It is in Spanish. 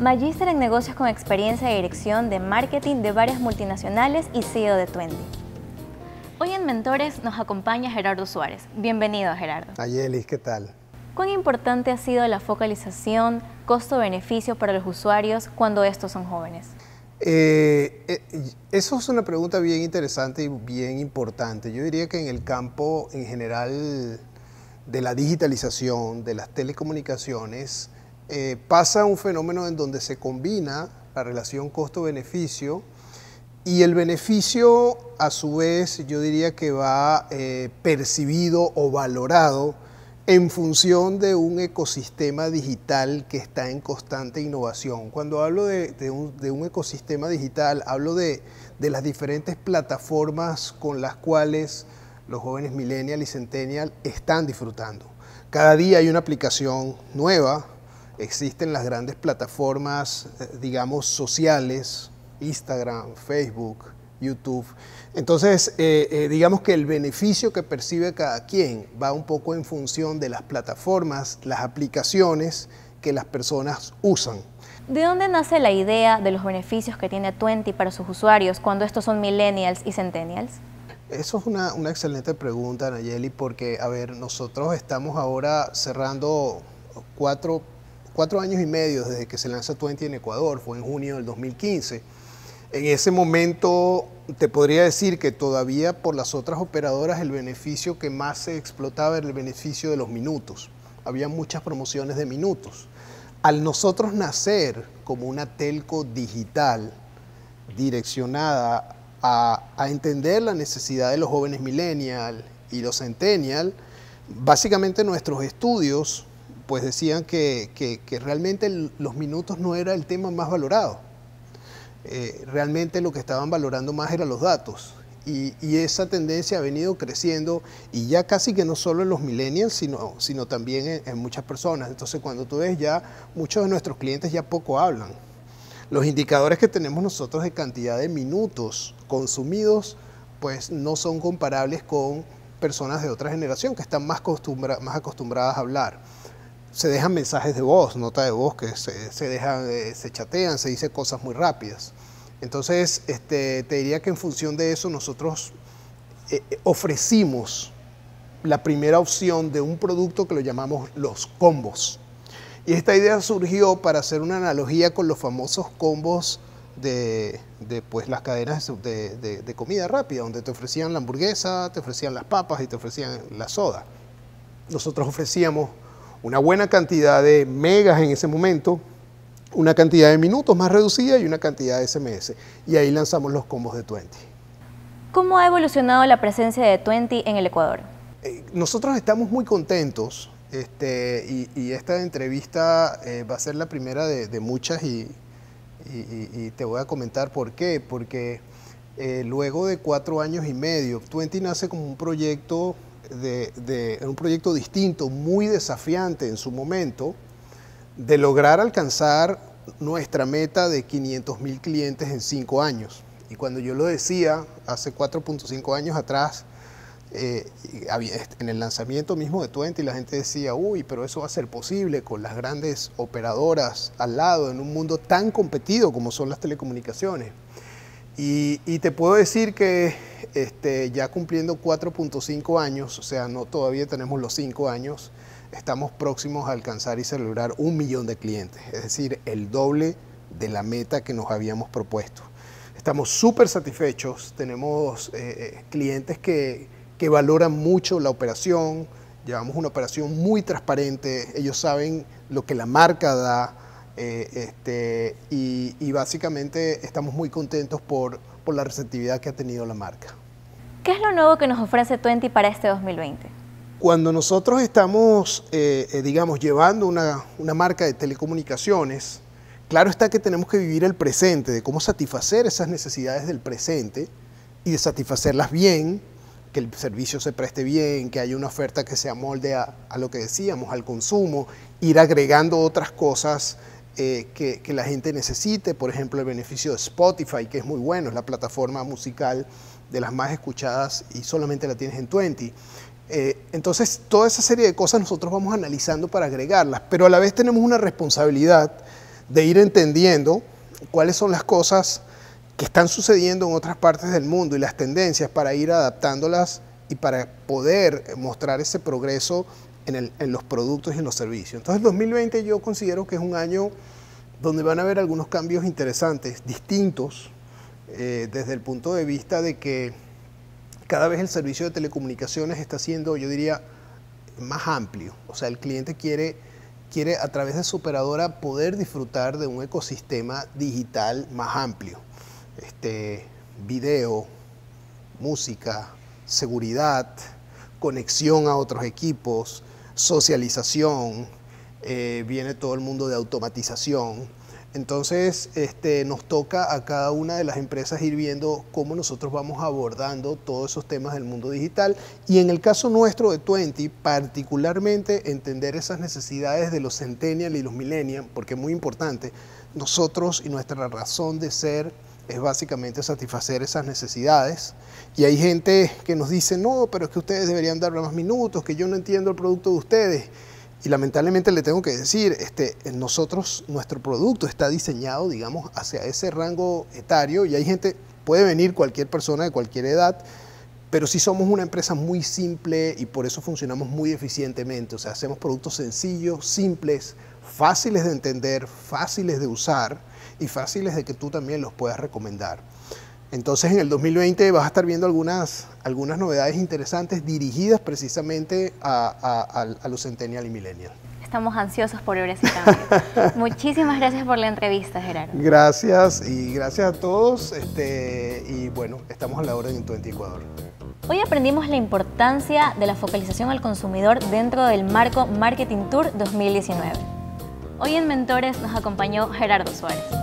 magíster en negocios con experiencia de dirección de marketing de varias multinacionales y CEO de Twenty. Hoy en Mentores nos acompaña Gerardo Suárez. Bienvenido, Gerardo. Ayelis, ¿qué tal? ¿Cuán importante ha sido la focalización costo-beneficio para los usuarios cuando estos son jóvenes? Esa eh, eh, eso es una pregunta bien interesante y bien importante. Yo diría que en el campo en general de la digitalización, de las telecomunicaciones, eh, pasa un fenómeno en donde se combina la relación costo-beneficio y el beneficio a su vez yo diría que va eh, percibido o valorado en función de un ecosistema digital que está en constante innovación. Cuando hablo de, un, ecosistema digital, hablo de, de las diferentes plataformas con las cuales los jóvenes millennial y centennial están disfrutando. Cada día hay una aplicación nueva, Existen las grandes plataformas, eh, digamos, sociales, Instagram, Facebook, YouTube. Entonces, eh, eh, digamos que el beneficio que percibe cada quien va un poco en función de las plataformas, las aplicaciones que las personas usan. ¿De dónde nace la idea de los beneficios que tiene Twenty para sus usuarios cuando estos son millennials y centennials? Eso es una, una excelente pregunta, Nayeli, porque, a ver, nosotros estamos ahora cerrando cuatro cuatro años y medio desde que se lanza Twenty en Ecuador, fue en junio del 2015. En ese momento te podría decir que todavía por las otras operadoras el beneficio que más se explotaba era el beneficio de los minutos. Había muchas promociones de minutos. Al nosotros nacer como una telco digital direccionada a, entender la necesidad de los jóvenes millennial y los centennial, básicamente nuestros estudios pues decían que, realmente los minutos no era el tema más valorado. Eh, realmente lo que estaban valorando más eran los datos. Y, esa tendencia ha venido creciendo y ya casi que no solo en los millennials, sino, también en, muchas personas. Entonces cuando tú ves ya, muchos de nuestros clientes ya poco hablan. Los indicadores que tenemos nosotros de cantidad de minutos consumidos, pues no son comparables con personas de otra generación que están más, más acostumbradas a hablar se dejan mensajes de voz, nota de voz, que se, se eh, chatean, se dicen cosas muy rápidas. Entonces, este, te diría que en función de eso nosotros eh, eh, ofrecimos la primera opción de un producto que lo llamamos los combos. Y esta idea surgió para hacer una analogía con los famosos combos de, pues, las cadenas de, comida rápida, donde te ofrecían la hamburguesa, te ofrecían las papas y te ofrecían la soda. Nosotros ofrecíamos una buena cantidad de megas en ese momento, una cantidad de minutos más reducida y una cantidad de SMS. Y ahí lanzamos los combos de 20. ¿Cómo ha evolucionado la presencia de 20 en el Ecuador? Eh, nosotros estamos muy contentos este, y, esta entrevista eh, va a ser la primera de, muchas y, te voy a comentar por qué. Porque eh, luego de cuatro años y medio, 20 nace como un proyecto de, un proyecto distinto, muy desafiante en su momento, de lograr alcanzar nuestra meta de 500 mil clientes en cinco años. Y cuando yo lo decía hace 4.5 años atrás, eh, en el lanzamiento mismo de Twenty, la gente decía, uy, pero eso va a ser posible con las grandes operadoras al lado, en un mundo tan competido como son las telecomunicaciones. Y, te puedo decir que este, ya cumpliendo 4.5 años, o sea, no todavía tenemos los 5 años, estamos próximos a alcanzar y celebrar un millón de clientes, es decir, el doble de la meta que nos habíamos propuesto. Estamos súper satisfechos, tenemos eh, eh, clientes que, que valoran mucho la operación, llevamos una operación muy transparente, ellos saben lo que la marca da, eh, este, y, básicamente estamos muy contentos por, por la receptividad que ha tenido la marca. ¿Qué es lo nuevo que nos ofrece Twenty para este 2020? Cuando nosotros estamos, eh, eh, digamos, llevando una, una marca de telecomunicaciones, claro está que tenemos que vivir el presente, de cómo satisfacer esas necesidades del presente y de satisfacerlas bien, que el servicio se preste bien, que haya una oferta que se amolde a, lo que decíamos, al consumo, ir agregando otras cosas eh, que, la gente necesite, por ejemplo, el beneficio de Spotify, que es muy bueno, es la plataforma musical de las más escuchadas y solamente la tienes en 20. Eh, entonces, toda esa serie de cosas nosotros vamos analizando para agregarlas, pero a la vez tenemos una responsabilidad de ir entendiendo cuáles son las cosas que están sucediendo en otras partes del mundo y las tendencias para ir adaptándolas y para poder mostrar ese progreso en, los productos y en los servicios. Entonces 2020 yo considero que es un año donde van a haber algunos cambios interesantes, distintos, eh, desde el punto de vista de que cada vez el servicio de telecomunicaciones está siendo, yo diría, más amplio. O sea, el cliente quiere, quiere a través de su operadora poder disfrutar de un ecosistema digital más amplio. Este, video, música, seguridad, conexión a otros equipos, socialización, eh, viene todo el mundo de automatización. Entonces este, nos toca a cada una de las empresas ir viendo cómo nosotros vamos abordando todos esos temas del mundo digital y en el caso nuestro de Twenty, particularmente entender esas necesidades de los centennial y los millennials, porque es muy importante, nosotros y nuestra razón de ser es básicamente satisfacer esas necesidades. Y hay gente que nos dice, no, pero es que ustedes deberían darle más minutos, que yo no entiendo el producto de ustedes. Y lamentablemente le tengo que decir, este, nosotros, nuestro producto está diseñado, digamos, hacia ese rango etario y hay gente, puede venir cualquier persona de cualquier edad, pero sí somos una empresa muy simple y por eso funcionamos muy eficientemente. O sea, hacemos productos sencillos, simples, fáciles de entender, fáciles de usar y fáciles de que tú también los puedas recomendar. Entonces en el 2020 vas a estar viendo algunas, algunas novedades interesantes dirigidas precisamente a, los centennial y millennial. Estamos ansiosos por ver ese cambio. Muchísimas gracias por la entrevista, Gerardo. Gracias y gracias a todos. Este, y bueno, estamos a la orden en 20 Ecuador. Hoy aprendimos la importancia de la focalización al consumidor dentro del marco Marketing Tour 2019. Hoy en Mentores nos acompañó Gerardo Suárez.